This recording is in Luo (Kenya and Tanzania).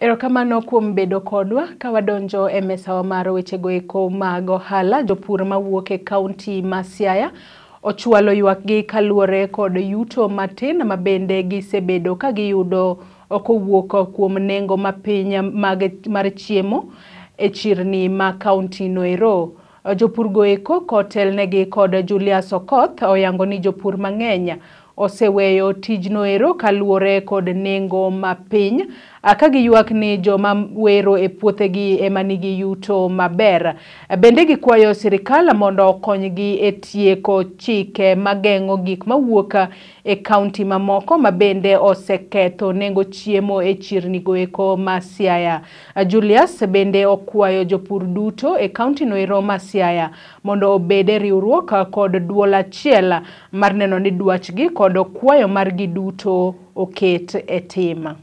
Erokamano kuom bedo kodwa ka wadonjo e mesawa mar wechego eko mag ohala. Jopur mawuok e kaunti ma Siaya ochwalo ywakgi kaluwore kod yuto matin mabende gisebedo ka giyudo okowuok kuom nengo mapiny mag, mar chiemo e chirni ma kaunti noero. Jopur go eko kotelnegi kod Julius Okoth oyango ni jopur mang'eny oseweyo tijnoero kaluwore kod nengo mapiny Ah, kagiywak ni joma wero e puothegi ema nigi yuto maber. Bende gikwayo sirikal mondo okonygi e tieko chike mageng'o gik mawuok e kaunti mamoko ma bende oseketho nengo chiemo e chirnigo eko ma Siaya. Ah, Julius bende okwayo jopur duto e kaunti noero ma Siaya mondo obed e riwruok kod duol achiel mar neno ni dwachgi kod kwayo margi duto oket e tim.